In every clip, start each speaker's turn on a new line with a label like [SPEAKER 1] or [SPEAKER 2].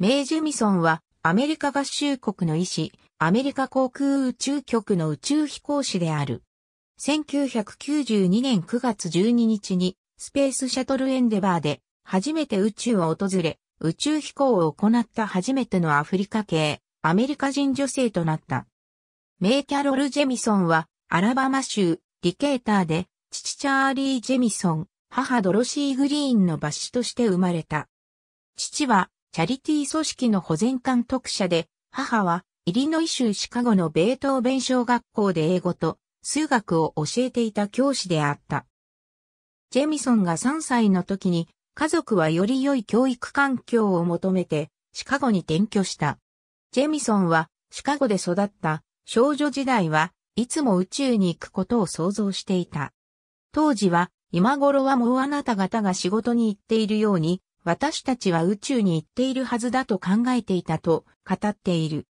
[SPEAKER 1] メイ・ジュミソンはアメリカ合衆国の医師、アメリカ航空宇宙局の宇宙飛行士である。1992年9月12日にスペースシャトルエンデバーで初めて宇宙を訪れ、宇宙飛行を行った初めてのアフリカ系、アメリカ人女性となった。メイ・キャロル・ジェミソンはアラバマ州ディケーターで父チャーリー・ジェミソン、母ドロシー・グリーンのバ子として生まれた。父はチャリティー組織の保全監督者で、母は、イリノイ州シカゴのベートーベン小学校で英語と数学を教えていた教師であった。ジェミソンが3歳の時に、家族はより良い教育環境を求めて、シカゴに転居した。ジェミソンは、シカゴで育った少女時代はいつも宇宙に行くことを想像していた。当時は、今頃はもうあなた方が仕事に行っているように、私たちは宇宙に行っているはずだと考えていたと語っている。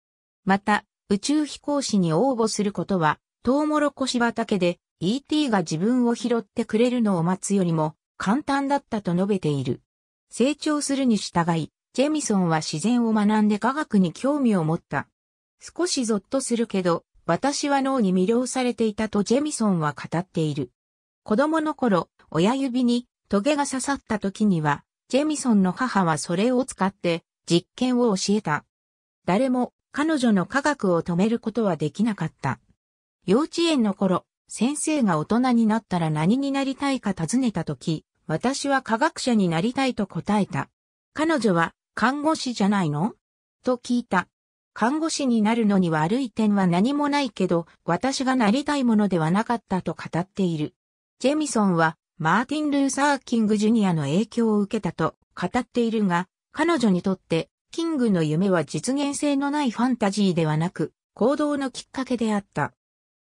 [SPEAKER 1] また、宇宙飛行士に応募することは、トウモロコシ畑で ET が自分を拾ってくれるのを待つよりも簡単だったと述べている。成長するに従い、ジェミソンは自然を学んで科学に興味を持った。少しゾッとするけど、私は脳に魅了されていたとジェミソンは語っている。子供の頃、親指にトゲが刺さった時にはジェミソンの母はそれを使って実験を教えた。誰も彼女の科学を止めることはできなかった。幼稚園の頃、先生が大人になったら何になりたいか尋ねた時、私は科学者になりたいと答えた。彼女は、看護師じゃないのと聞いた。看護師になるのに悪い点は何もないけど、私がなりたいものではなかったと語っている。ジェミソンは、マーティン・ルーサー・キング・ジュニアの影響を受けたと語っているが、彼女にとってキングの夢は実現性のないファンタジーではなく、行動のきっかけであった。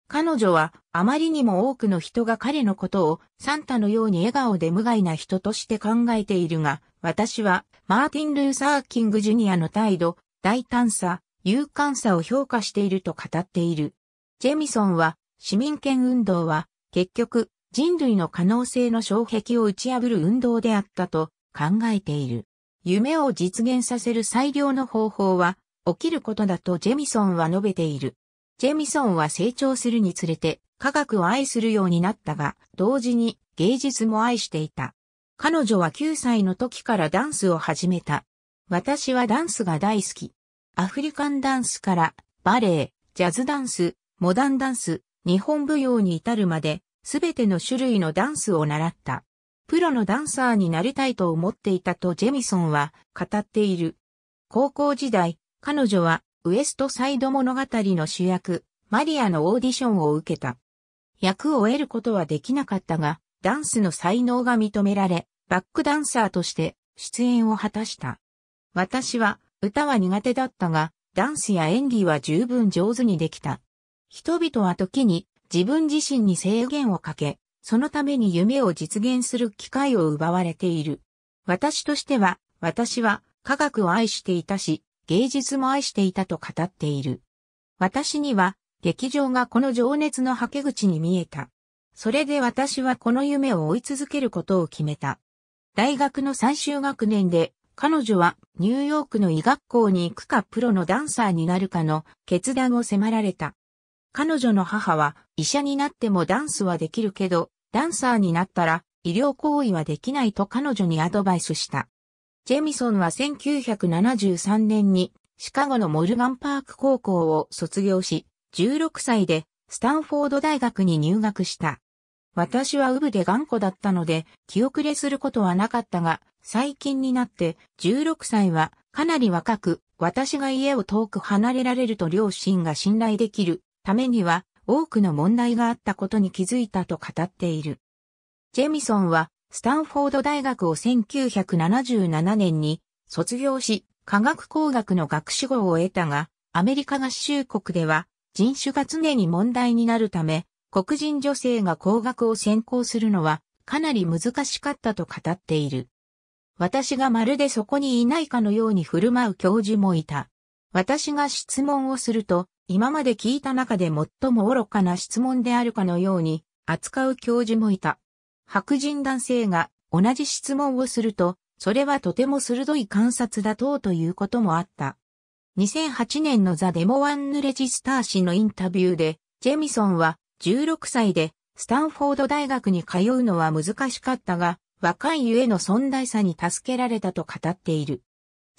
[SPEAKER 1] 彼女はあまりにも多くの人が彼のことをサンタのように笑顔で無害な人として考えているが、私はマーティン・ルーサー・キング・ジュニアの態度、大胆さ、勇敢さを評価していると語っている。ジェミソンは市民権運動は結局人類の可能性の障壁を打ち破る運動であったと考えている。夢を実現させる最良の方法は起きることだとジェミソンは述べている。ジェミソンは成長するにつれて科学を愛するようになったが、同時に芸術も愛していた。彼女は9歳の時からダンスを始めた。私はダンスが大好き。アフリカンダンスからバレエ、ジャズダンス、モダンダンス、日本舞踊に至るまですべての種類のダンスを習った。プロのダンサーになりたいと思っていたとジェミソンは語っている。高校時代、彼女はウエストサイド物語の主役、マリアのオーディションを受けた。役を得ることはできなかったが、ダンスの才能が認められ、バックダンサーとして出演を果たした。私は歌は苦手だったが、ダンスや演技は十分上手にできた。人々は時に自分自身に制限をかけ、そのために夢を実現する機会を奪われている。私としては、私は科学を愛していたし、芸術も愛していたと語っている。私には、劇場がこの情熱の吐け口に見えた。それで私はこの夢を追い続けることを決めた。大学の最終学年で、彼女はニューヨークの医学校に行くかプロのダンサーになるかの決断を迫られた。彼女の母は医者になってもダンスはできるけど、ダンサーになったら医療行為はできないと彼女にアドバイスした。ジェミソンは1973年にシカゴのモルガンパーク高校を卒業し、16歳でスタンフォード大学に入学した。私はウブで頑固だったので、気遅れすることはなかったが、最近になって16歳はかなり若く、私が家を遠く離れられると両親が信頼できるためには多くの問題があったことに気づいたと語っている。ジェミソンはスタンフォード大学を1977年に卒業し、科学工学の学士号を得たが、アメリカ合衆国では人種が常に問題になるため、黒人女性が工学を専攻するのはかなり難しかったと語っている。私がまるでそこにいないかのように振る舞う教授もいた。私が質問をすると、今まで聞いた中で最も愚かな質問であるかのように扱う教授もいた。白人男性が同じ質問をすると、それはとても鋭い観察だとということもあった。2008年のザ・デモワンヌ・レジスター氏のインタビューで、ジェミソンは16歳でスタンフォード大学に通うのは難しかったが、若いゆえの存在さに助けられたと語っている。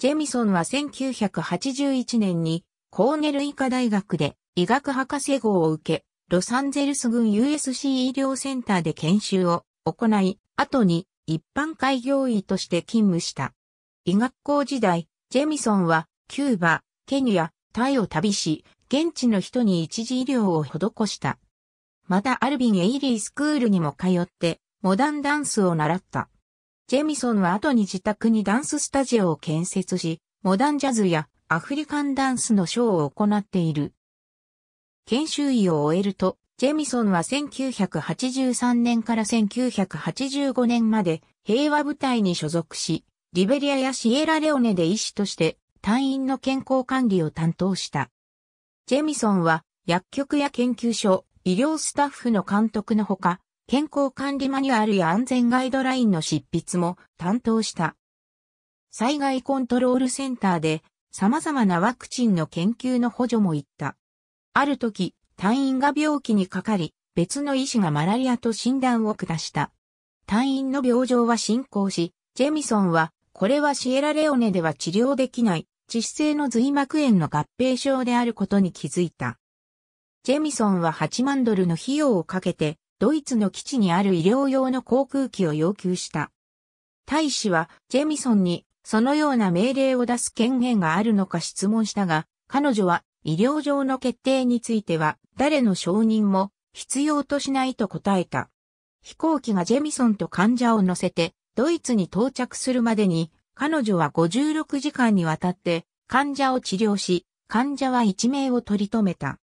[SPEAKER 1] ジェミソンは1981年にコーネル医科大学で医学博士号を受け、ロサンゼルス郡 USC 医療センターで研修を行い、後に一般開業医として勤務した。医学校時代、ジェミソンはキューバ、ケニア、タイを旅し、現地の人に一時医療を施した。またアルビン・エイリースクールにも通って、モダンダンスを習った。ジェミソンは後に自宅にダンススタジオを建設し、モダンジャズやアフリカンダンスのショーを行っている。研修医を終えると、ジェミソンは1983年から1985年まで平和部隊に所属し、リベリアやシエラレオネで医師として隊員の健康管理を担当した。ジェミソンは薬局や研究所、医療スタッフの監督のほか、健康管理マニュアルや安全ガイドラインの執筆も担当した。災害コントロールセンターで様々なワクチンの研究の補助も行った。ある時、隊員が病気にかかり、別の医師がマラリアと診断を下した。隊員の病状は進行し、ジェミソンは、これはシエラレオネでは治療できない、致死性の髄膜炎の合併症であることに気づいた。ジェミソンは8万ドルの費用をかけて、ドイツの基地にある医療用の航空機を要求した。大使は、ジェミソンに、そのような命令を出す権限があるのか質問したが、彼女は、医療上の決定については、誰の承認も必要としないと答えた。飛行機がジェミソンと患者を乗せて、ドイツに到着するまでに、彼女は56時間にわたって、患者を治療し、患者は一命を取り留めた。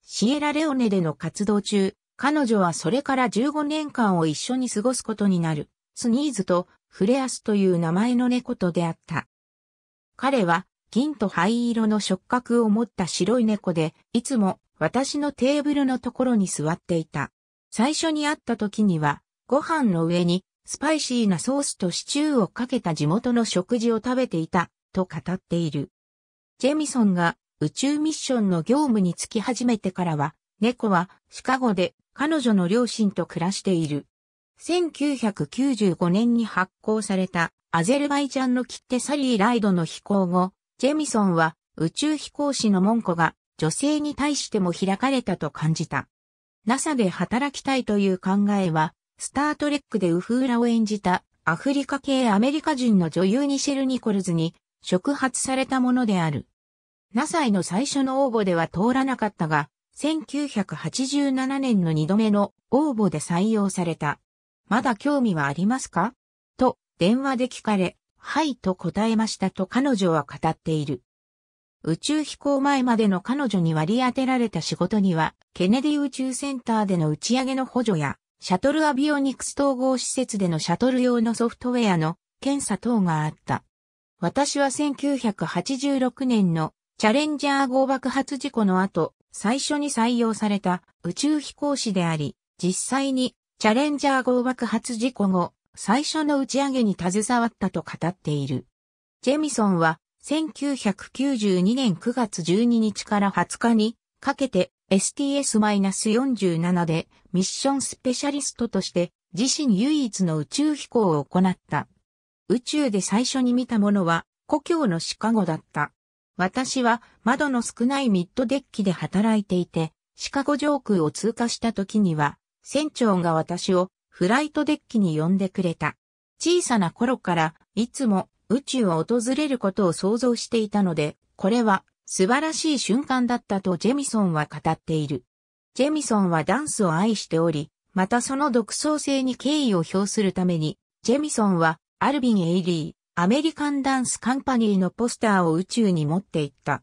[SPEAKER 1] シエラレオネでの活動中、彼女はそれから15年間を一緒に過ごすことになる、スニーズとフレアスという名前の猫と出会った。彼は銀と灰色の触覚を持った白い猫で、いつも私のテーブルのところに座っていた。最初に会った時には、ご飯の上にスパイシーなソースとシチューをかけた地元の食事を食べていた、と語っている。ジェミソンが宇宙ミッションの業務に就き始めてからは、猫はシカゴで彼女の両親と暮らしている。1995年に発行されたアゼルバイジャンの切手サリー・ライドの飛行後、ジェミソンは宇宙飛行士の門戸が女性に対しても開かれたと感じた。NASA で働きたいという考えは、スタートレックでウフーラを演じたアフリカ系アメリカ人の女優ニシェル・ニコルズに触発されたものである。NASA への最初の応募では通らなかったが、1987年の2度目の応募で採用された。まだ興味はありますかと電話で聞かれ、はいと答えましたと彼女は語っている。宇宙飛行前までの彼女に割り当てられた仕事には、ケネディ宇宙センターでの打ち上げの補助や、シャトルアビオニクス統合施設でのシャトル用のソフトウェアの検査等があった。私は1986年のチャレンジャー号爆発事故の後、最初に採用された宇宙飛行士であり、実際にチャレンジャー号爆発事故後、最初の打ち上げに携わったと語っている。ジェミソンは1992年9月12日から20日にかけて STS-47 でミッションスペシャリストとして自身唯一の宇宙飛行を行った。宇宙で最初に見たものは故郷のシカゴだった。私は窓の少ないミッドデッキで働いていて、シカゴ上空を通過した時には、船長が私をフライトデッキに呼んでくれた。小さな頃からいつも宇宙を訪れることを想像していたので、これは素晴らしい瞬間だったとジェミソンは語っている。ジェミソンはダンスを愛しており、またその独創性に敬意を表するために、ジェミソンはアルビン・エイリー、アメリカンダンスカンパニーのポスターを宇宙に持っていった。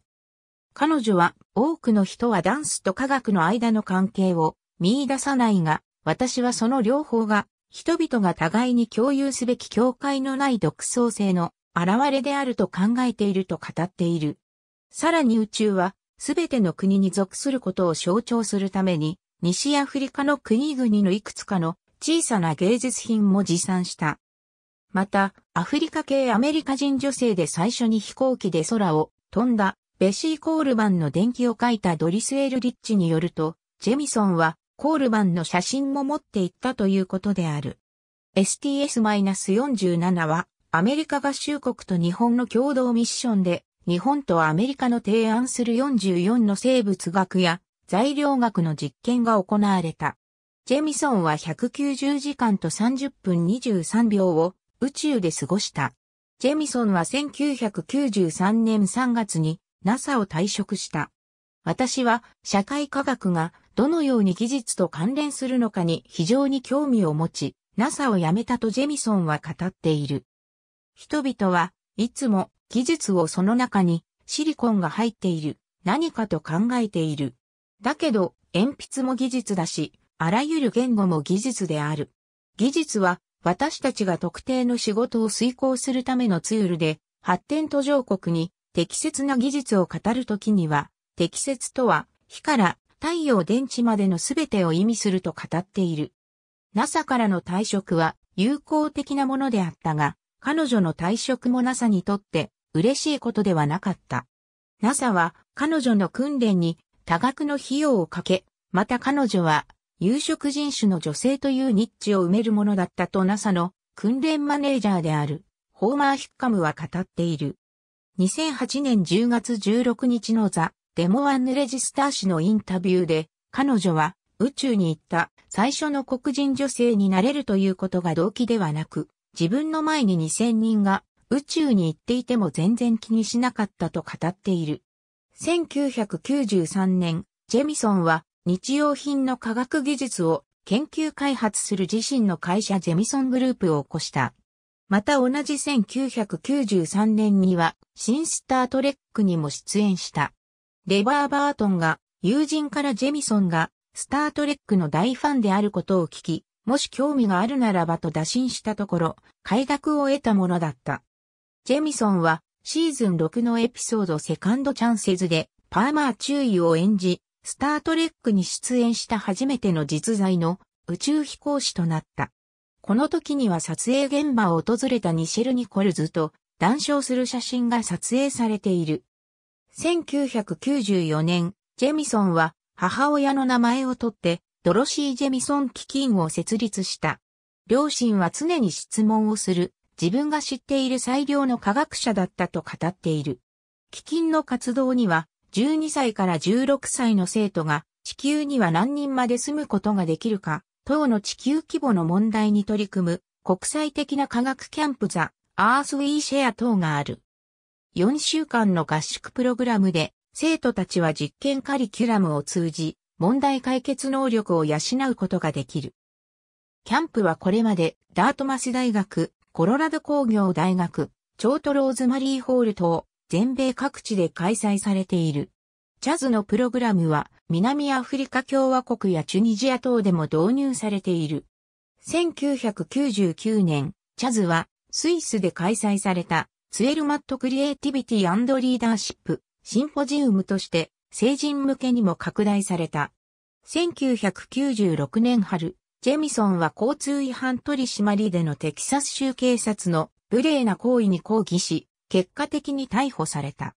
[SPEAKER 1] 彼女は多くの人はダンスと科学の間の関係を見出さないが、私はその両方が人々が互いに共有すべき境界のない独創性の現れであると考えていると語っている。さらに宇宙はすべての国に属することを象徴するために、西アフリカの国々のいくつかの小さな芸術品も持参した。また、アフリカ系アメリカ人女性で最初に飛行機で空を飛んだベシー・コールマンの伝記を書いたドリス・エル・リッチによると、ジェミソンはコールマンの写真も持っていったということである。STS-47 はアメリカ合衆国と日本の共同ミッションで日本とアメリカの提案する44の生物学や材料学の実験が行われた。ジェミソンは190時間と30分23秒を宇宙で過ごした。ジェミソンは1993年3月に NASA を退職した。私は社会科学がどのように技術と関連するのかに非常に興味を持ち、NASA を辞めたとジェミソンは語っている。人々はいつも技術をその中にシリコンが入っている何かと考えている。だけど鉛筆も技術だし、あらゆる言語も技術である。技術は私たちが特定の仕事を遂行するためのツールで、発展途上国に適切な技術を語るときには、適切とは、火から太陽電池までのすべてを意味すると語っている。NASA からの退職は友好的なものであったが、彼女の退職も NASA にとって嬉しいことではなかった。NASA は彼女の訓練に多額の費用をかけ、また彼女は有色人種の女性というニッチを埋めるものだったと NASA の訓練マネージャーであるホーマー・ヒッカムは語っている。2008年10月16日のザ・デモアンレジスター氏のインタビューで、彼女は宇宙に行った最初の黒人女性になれるということが動機ではなく、自分の前に2000人が宇宙に行っていても全然気にしなかったと語っている。1993年、ジェミソンは日用品の科学技術を研究開発する自身の会社ジェミソングループを起こした。また同じ1993年には新スタートレックにも出演した。レバー・バートンが友人からジェミソンがスタートレックの大ファンであることを聞き、もし興味があるならばと打診したところ、快諾を得たものだった。ジェミソンはシーズン6のエピソードセカンドチャンセズでパーマー注意を演じ、スタートレックに出演した初めての実在の宇宙飛行士となった。この時には撮影現場を訪れたニシェル・ニコルズと談笑する写真が撮影されている。1994年、ジェミソンは母親の名前を取ってドロシー・ジェミソン基金を設立した。両親は常に質問をする自分が知っている最良の科学者だったと語っている。基金の活動には12歳から16歳の生徒が地球には何人まで住むことができるか、等の地球規模の問題に取り組む国際的な科学キャンプザ、アースウィーシェア等がある。4週間の合宿プログラムで生徒たちは実験カリキュラムを通じ問題解決能力を養うことができる。キャンプはこれまでダートマス大学、コロラド工業大学、チョートローズマリーホール等、全米各地で開催されている。ジャズのプログラムは南アフリカ共和国やチュニジア等でも導入されている。1999年、ジャズはスイスで開催されたツエルマットクリエイティビティリーダーシップシンポジウムとして成人向けにも拡大された。1996年春、ジェミソンは交通違反取締りでのテキサス州警察の無礼な行為に抗議し、結果的に逮捕された。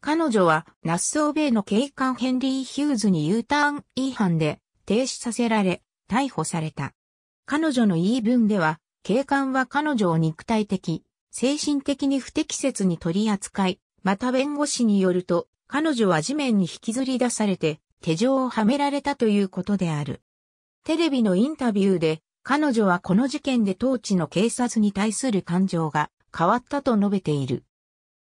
[SPEAKER 1] 彼女はナッソーベイの警官ヘンリー・ヒューズに U ターン違反で停止させられ、逮捕された。彼女の言い分では、警官は彼女を肉体的、精神的に不適切に取り扱い、また弁護士によると、彼女は地面に引きずり出されて、手錠をはめられたということである。テレビのインタビューで、彼女はこの事件で当地の警察に対する感情が変わったと述べている。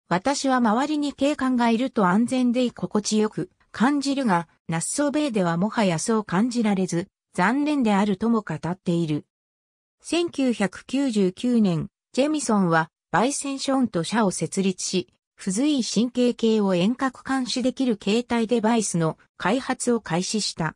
[SPEAKER 1] 私は周りに警官がいると安全で居心地よく感じるが、ナッソベイではもはやそう感じられず、残念であるとも語っている。1999年、ジェミソンは、バイセンションと社を設立し、不随意神経系を遠隔監視できる携帯デバイスの開発を開始した。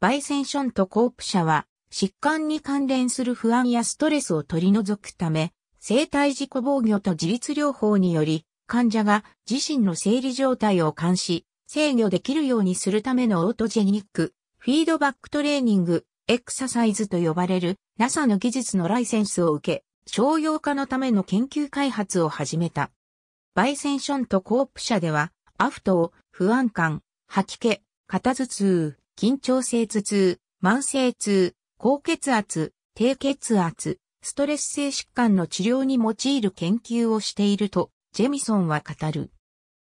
[SPEAKER 1] バイセンションとコープ社は、疾患に関連する不安やストレスを取り除くため、生体自己防御と自立療法により、患者が自身の生理状態を監視、制御できるようにするためのオートジェニック、フィードバックトレーニング、エクササイズと呼ばれる NASA の技術のライセンスを受け、商用化のための研究開発を始めた。バイセンションとコープ社では、アフトを不安感、吐き気、肩頭痛、緊張性頭痛、慢性痛、高血圧、低血圧、ストレス性疾患の治療に用いる研究をしていると、ジェミソンは語る。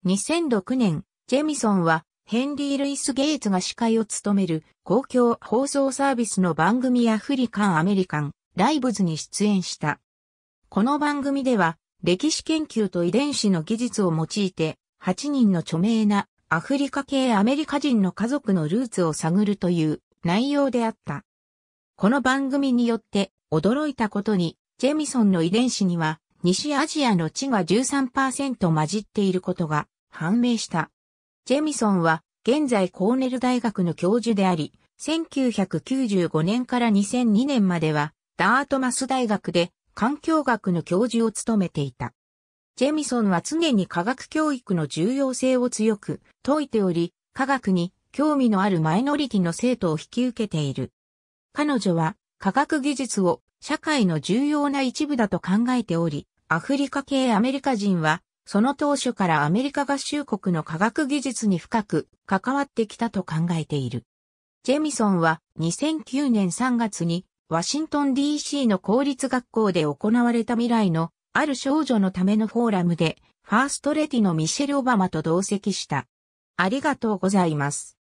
[SPEAKER 1] 2006年、ジェミソンは、ヘンリー・ルイス・ゲイツが司会を務める公共放送サービスの番組アフリカン・アメリカン・ライブズに出演した。この番組では歴史研究と遺伝子の技術を用いて8人の著名なアフリカ系アメリカ人の家族のルーツを探るという内容であった。この番組によって驚いたことに、ジェミソンの遺伝子には、西アジアの地が13%混じっていることが判明した。ジェミソンは、現在コーネル大学の教授であり、1995年から2002年までは、ダートマス大学で環境学の教授を務めていた。ジェミソンは常に科学教育の重要性を強く説いており、科学に興味のあるマイノリティの生徒を引き受けている。彼女は科学技術を社会の重要な一部だと考えており、アフリカ系アメリカ人は、その当初からアメリカ合衆国の科学技術に深く関わってきたと考えている。ジェミソンは2009年3月にワシントン DC の公立学校で行われた未来のある少女のためのフォーラムでファーストレディのミシェル・オバマと同席した。ありがとうございます。